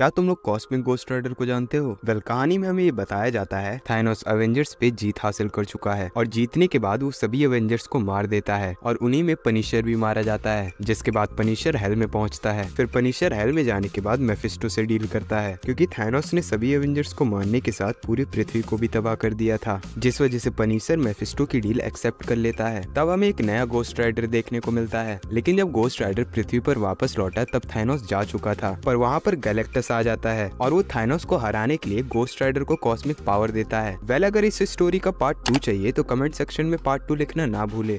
क्या तुम लोग कॉस्मिक गोस्ट राइडर को जानते हो वेल कहानी में हमें ये बताया जाता है थाइनोस एवेंजर्स पे जीत हासिल कर चुका है और जीतने के बाद वो सभी एवेंजर्स को मार देता है और उन्हीं में पनिशर भी मारा जाता है जिसके बाद पनिशर हेल में पहुंचता है फिर पनिशर हेल में जाने के बाद मेफिस्टो से डील करता है क्योंकि थाइनोस ने सभी एवेंजर्स को मारने के साथ पूरी पृथ्वी को भी तबाह कर दिया था जिस वजह से पनिशर मेफिस्टो की डील एक्सेप्ट कर लेता है तब हमें एक नया गोस्ट राइडर देखने को मिलता है लेकिन जब गोस्ट राइडर पृथ्वी पर वापस लौटा तब थाइनोस जा चुका था पर वहाँ पर गैलेक्टस आ जाता है और वो थाइनोस को हराने के लिए गोस्ट राइडर को कॉस्मिक पावर देता है वेल अगर इस स्टोरी का पार्ट टू चाहिए तो कमेंट सेक्शन में पार्ट टू लिखना ना भूले